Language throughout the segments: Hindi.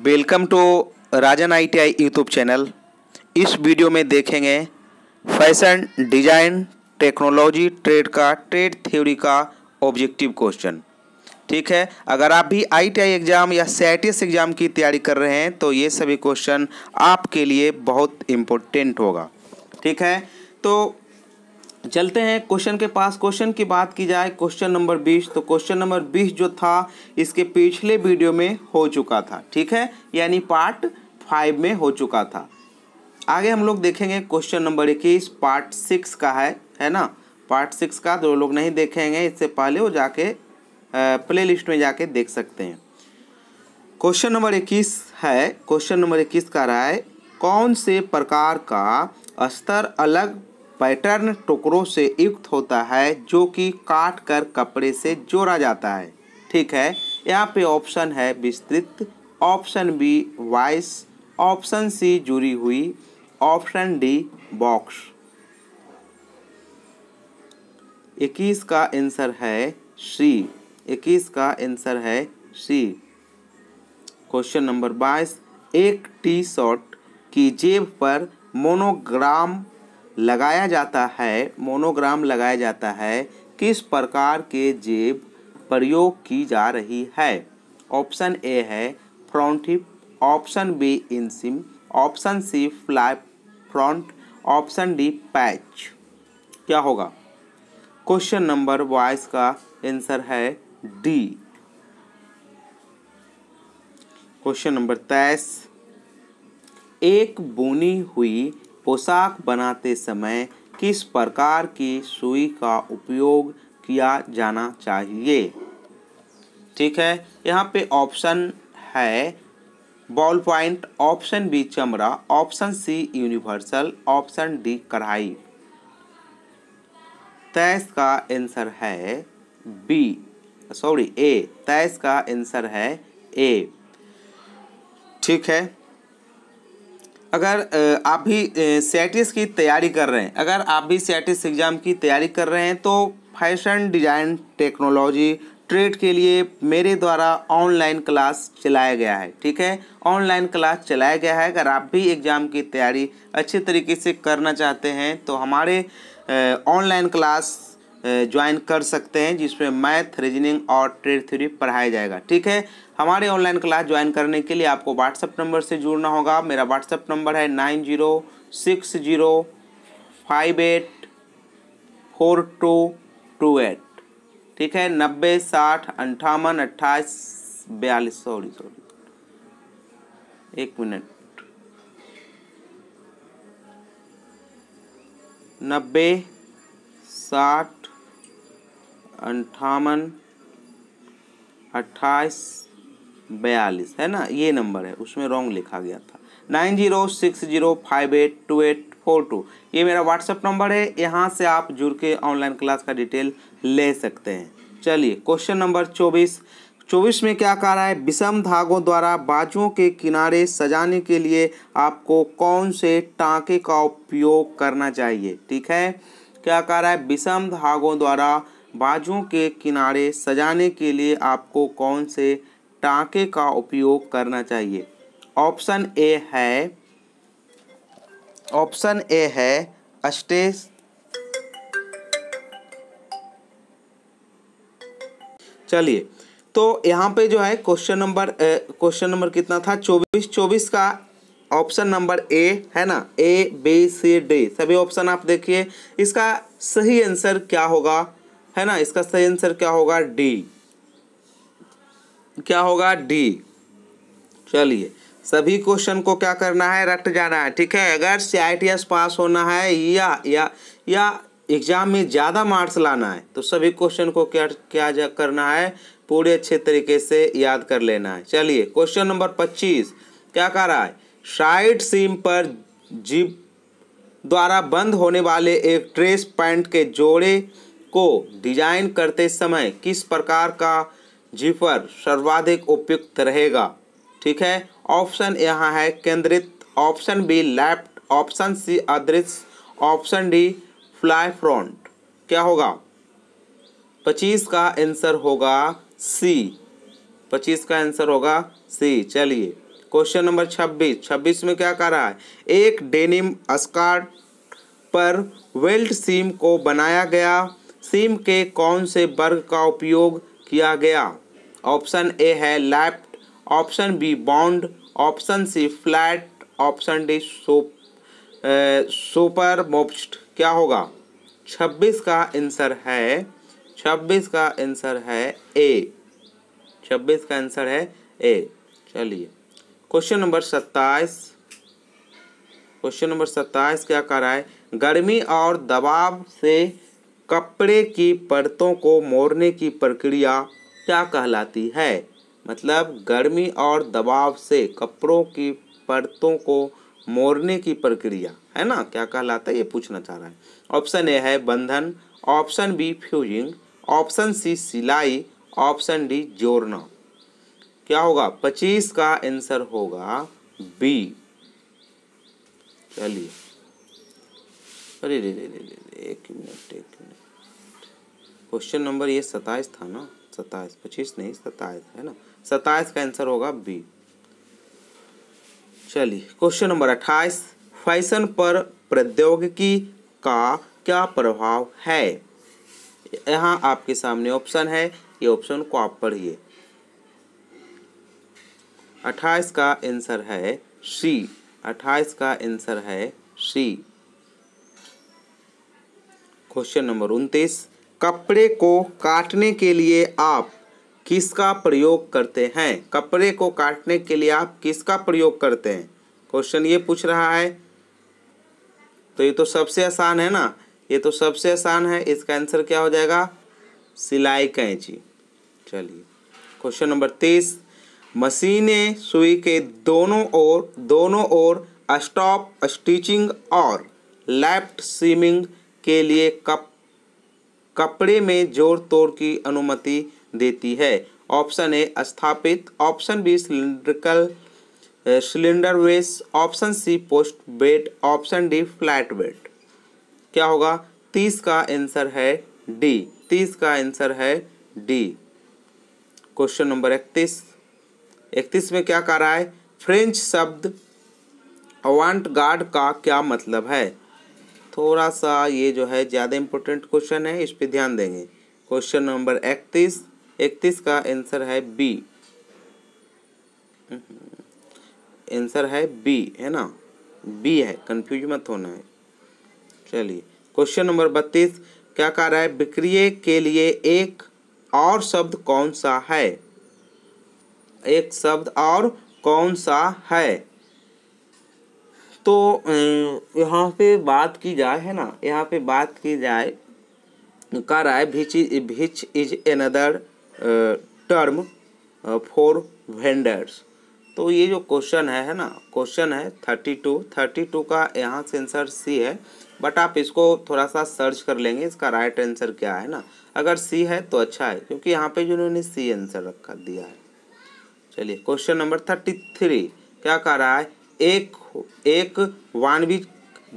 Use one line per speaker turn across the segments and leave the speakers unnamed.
Welcome to Rajan ITI YouTube channel इस वीडियो में देखेंगे फैशन डिजाइन टेक्नोलॉजी ट्रेड का ट्रेड थ्योरी का ऑब्जेक्टिव क्वेश्चन ठीक है अगर आप भी आईटीआई एग्ज़ाम या सैटिस एग्ज़ाम की तैयारी कर रहे हैं तो ये सभी क्वेश्चन आपके लिए बहुत इम्पोर्टेंट होगा ठीक है तो चलते हैं क्वेश्चन के पास क्वेश्चन की बात की जाए क्वेश्चन नंबर बीस तो क्वेश्चन नंबर बीस जो था इसके पिछले वीडियो में हो चुका था ठीक है यानी पार्ट फाइव में हो चुका था आगे हम लोग देखेंगे क्वेश्चन नंबर इक्कीस पार्ट सिक्स का है है ना पार्ट सिक्स का जो तो लोग नहीं देखेंगे इससे पहले वो जाके प्ले लिस्ट में जाके देख सकते हैं क्वेश्चन नंबर इक्कीस है क्वेश्चन नंबर इक्कीस का रहा है कौन से प्रकार का स्तर अलग पैटर्न टुकड़ों से युक्त होता है जो कि काट कर कपड़े से जोड़ा जाता है ठीक है यहाँ पे ऑप्शन है विस्तृत ऑप्शन बी वाइस ऑप्शन सी जुड़ी हुई ऑप्शन डी बॉक्स इक्कीस का आंसर है सी इक्कीस का आंसर है सी क्वेश्चन नंबर बाईस एक टी शर्ट की जेब पर मोनोग्राम लगाया जाता है मोनोग्राम लगाया जाता है किस प्रकार के जेब प्रयोग की जा रही है ऑप्शन ए है फ्रॉन्टिप option B inseam option C fly front option D patch क्या होगा क्वेश्चन नंबर वाइस का आंसर है डी क्वेश्चन नंबर तेईस एक बुनी हुई पोशाक बनाते समय किस प्रकार की सुई का उपयोग किया जाना चाहिए ठीक है यहाँ पे ऑप्शन है बॉल पॉइंट ऑप्शन बी चमड़ा option C universal option D कढ़ाई तैस का आंसर है बी सॉरी ए तैस का आंसर है ए ठीक है अगर आप भी सैटिस की तैयारी कर रहे हैं अगर आप भी सैटिस एग्ज़ाम की तैयारी कर रहे हैं तो फैशन डिज़ाइन टेक्नोलॉजी ट्रेड के लिए मेरे द्वारा ऑनलाइन क्लास चलाया गया है ठीक है ऑनलाइन क्लास चलाया गया है अगर आप भी एग्ज़ाम की तैयारी अच्छे तरीके से करना चाहते हैं तो हमारे ऑनलाइन क्लास ज्वाइन कर सकते हैं जिसमें मैथ रीजनिंग और ट्रेड थ्योरी पढ़ाया जाएगा ठीक है हमारे ऑनलाइन क्लास ज्वाइन करने के लिए आपको व्हाट्सएप नंबर से जुड़ना होगा मेरा व्हाट्सएप नंबर है nine zero six zero five eight four two two eight ठीक है नब्बे साठ अंठावन अट्ठाईस बयालीस सॉरी सॉरी एक मिनट नब्बे साठ अंठावन अट्ठाईस बयालीस है ना ये नंबर है उसमें रॉन्ग लिखा गया था nine zero six zero five eight two eight four two ये मेरा व्हाट्सअप नंबर है यहाँ से आप जुड़ के ऑनलाइन क्लास का डिटेल ले सकते हैं चलिए क्वेश्चन नंबर चौबीस चौबीस में क्या कह रहा है विषम धागों द्वारा बाजुओं के किनारे सजाने के लिए आपको कौन से टाँके का उपयोग करना चाहिए ठीक है क्या कह रहा है विषम धागों द्वारा बाजुओं के किनारे सजाने के लिए आपको कौन से टाँके का उपयोग करना चाहिए ऑप्शन ए है ऑप्शन ए है अस्टेस चलिए तो यहाँ पे जो है क्वेश्चन नंबर क्वेश्चन नंबर कितना था चौबीस चौबीस का ऑप्शन नंबर ए है ना ए बी सी डी सभी ऑप्शन आप देखिए इसका सही आंसर क्या होगा है ना इसका सही आंसर क्या होगा डी क्या होगा डी चलिए सभी क्वेश्चन को क्या करना है रट जाना है ठीक है अगर सी पास होना है या या या एग्जाम में ज़्यादा मार्क्स लाना है तो सभी क्वेश्चन को क्या क्या करना है पूरे अच्छे तरीके से याद कर लेना है चलिए क्वेश्चन नंबर पच्चीस क्या कह रहा है साइड सीम पर जीप द्वारा बंद होने वाले एक ट्रेस पैंट के जोड़े को डिजाइन करते समय किस प्रकार का जीफर सर्वाधिक उपयुक्त रहेगा ठीक है ऑप्शन यहाँ है केंद्रित option B left option C अदृश्य ऑप्शन डी फ्लाई फ्रंट क्या होगा पच्चीस का आंसर होगा सी पच्चीस का आंसर होगा सी चलिए क्वेश्चन नंबर छब्बीस छब्बीस में क्या कर रहा है एक डेनिम स्कार्ट पर वेल्ट सीम को बनाया गया सिम के कौन से वर्ग का उपयोग किया गया ऑप्शन ए है left option B bound option C flat option D super मोप्स्ट क्या होगा 26 का आंसर है 26 का आंसर है ए 26 का आंसर है ए चलिए क्वेश्चन नंबर 27 क्वेश्चन नंबर 27 क्या कर रहा है गर्मी और दबाव से कपड़े की परतों को मोड़ने की प्रक्रिया क्या कहलाती है मतलब गर्मी और दबाव से कपड़ों की परतों को मोड़ने की प्रक्रिया है ना क्या कहलाता है ये पूछना चाह रहा है ऑप्शन ए है बंधन option B fusing option C सिलाई ऑप्शन डी जोड़ना क्या होगा पच्चीस का आंसर होगा बी चलिए अरे रे रे रे एक मिनट एक मिनट क्वेश्चन नंबर ये सताइस था ना सताइस पच्चीस नहीं सताइस है ना सताइस का आंसर होगा बी चलिए क्वेश्चन नंबर अट्ठाईस फैशन पर प्रौद्योगिकी का क्या प्रभाव है यहाँ आपके सामने ऑप्शन है ये ऑप्शन को आप पढ़िए अट्ठाईस का आंसर है सी अट्ठाईस का आंसर है सी क्वेश्चन नंबर उनतीस कपड़े को काटने के लिए आप किसका प्रयोग करते हैं कपड़े को काटने के लिए आप किसका प्रयोग करते हैं क्वेश्चन ये पूछ रहा है तो ये तो सबसे आसान है ना ये तो सबसे आसान है इसका आंसर क्या हो जाएगा सिलाई कैंची चलिए क्वेश्चन नंबर तीस मशीने सुई के दोनों ओर दोनों ओर स्टॉप स्टिचिंग और लेफ्ट सीमिंग के लिए कप कपड़े में जोर तोड़ की अनुमति देती है ऑप्शन ए स्थापित ऑप्शन बी सिलिंड्रिकल सिलेंडर वेस option C post bed option D flat bed क्या होगा तीस का आंसर है डी तीस का आंसर है डी क्वेश्चन नंबर इकतीस इकतीस में क्या कह रहा है फ्रेंच शब्द अवांट गार्ड का क्या मतलब है थोड़ा सा ये जो है ज़्यादा इम्पोर्टेंट क्वेश्चन है इस पर ध्यान देंगे क्वेश्चन नंबर इकतीस इकतीस का आंसर है बी आंसर हम्म। है बी है ना बी है कंफ्यूज मत होना है चलिए क्वेश्चन नंबर बत्तीस क्या कह रहा है बिक्रिय के लिए एक और शब्द कौन सा है एक शब्द और कौन सा है तो यहाँ पे बात की जाए है ना यहाँ पे बात की जाए कर आए which which is another term for vendors तो ये जो क्वेश्चन है है ना क्वेश्चन है थर्टी टू थर्टी टू का यहाँ से आंसर सी है बट आप इसको थोड़ा सा सर्च कर लेंगे इसका राइट आंसर क्या है ना अगर सी है तो अच्छा है क्योंकि यहाँ पे जो इन्होंने सी आंसर रखा दिया है चलिए क्वेश्चन नंबर थर्टी थ्री क्या कर रहा है एक एक वानवी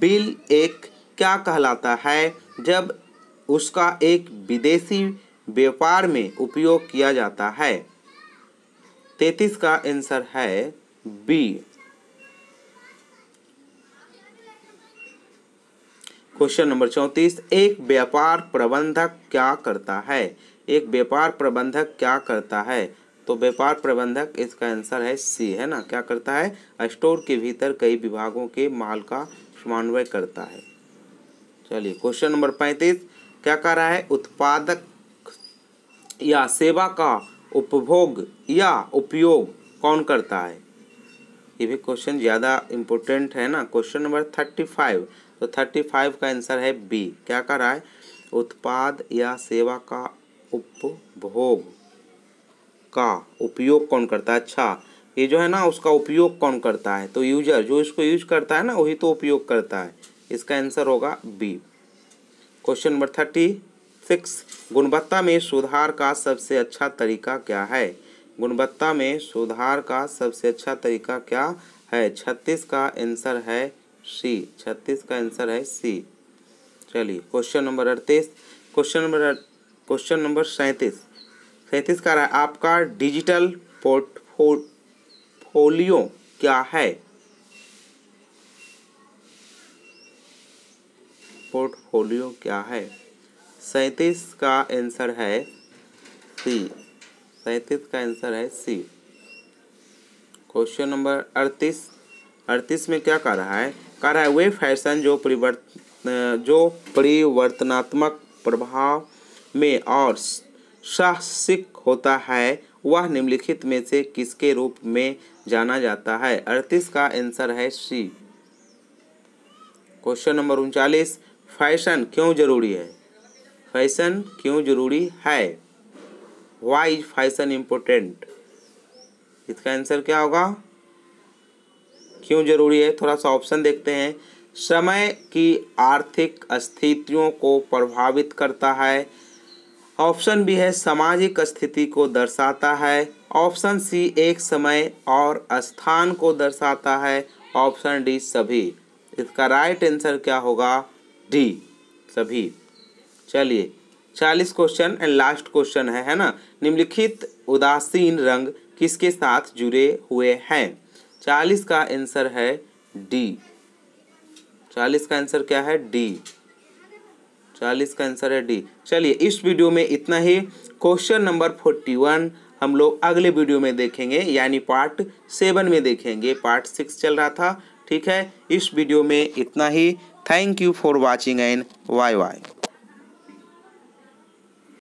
बिल एक क्या कहलाता है जब उसका एक विदेशी व्यापार में उपयोग किया जाता है तैतीस का आंसर है बी क्वेश्चन नंबर चौंतीस एक व्यापार प्रबंधक क्या करता है एक व्यापार प्रबंधक क्या करता है तो व्यापार प्रबंधक इसका आंसर है सी है ना क्या करता है स्टोर के भीतर कई विभागों के माल का समन्वय करता है चलिए क्वेश्चन नंबर पैंतीस क्या कह रहा है उत्पादक या सेवा का उपभोग या उपयोग कौन करता है ये भी क्वेश्चन ज़्यादा इंपॉर्टेंट है ना क्वेश्चन नंबर थर्टी फाइव तो थर्टी फाइव का आंसर है बी क्या कर रहा है उत्पाद या सेवा का उपभोग का उपयोग कौन करता है अच्छा ये जो है ना उसका उपयोग कौन करता है तो यूजर जो इसको यूज करता है ना वही तो उपयोग करता है इसका आंसर होगा B question number thirty six गुणवत्ता में सुधार का सबसे अच्छा तरीका क्या है गुणवत्ता में सुधार का सबसे अच्छा तरीका क्या है छत्तीस का आंसर है सी छत्तीस का आंसर है सी चलिए क्वेश्चन नंबर अड़तीस क्वेश्चन नंबर क्वेश्चन नंबर सैंतीस सैंतीस का रहा है आपका डिजिटल पोर्टफोलियो क्या है पोर्टफोलियो क्या है सैंतीस का आंसर है सी सैंतीस का आंसर है सी क्वेश्चन नंबर अड़तीस अड़तीस में क्या कह रहा है कह रहा है वे फैशन जो परिवर्तन जो परिवर्तनात्मक प्रभाव में और साहसिक होता है वह निम्नलिखित में से किसके रूप में जाना जाता है अड़तीस का आंसर है सी क्वेश्चन नंबर उनचालीस फैशन क्यों जरूरी है फैशन क्यों जरूरी है वाई इज फैशन इम्पोर्टेंट इसका आंसर क्या होगा क्यों जरूरी है थोड़ा सा ऑप्शन देखते हैं समय की आर्थिक स्थितियों को प्रभावित करता है ऑप्शन बी है सामाजिक स्थिति को दर्शाता है ऑप्शन सी एक समय और स्थान को दर्शाता है ऑप्शन डी सभी इसका राइट आंसर क्या होगा डी सभी चलिए चालीस क्वेश्चन एंड लास्ट क्वेश्चन है है ना निम्नलिखित उदासीन रंग किसके साथ जुड़े हुए हैं चालीस का आंसर है डी चालीस का आंसर क्या है डी चालीस का आंसर है डी चलिए इस वीडियो में इतना ही क्वेश्चन नंबर फोर्टी वन हम लोग अगले वीडियो में देखेंगे यानी पार्ट सेवन में देखेंगे पार्ट सिक्स चल रहा था ठीक है इस वीडियो में इतना ही thank you for watching and bye Y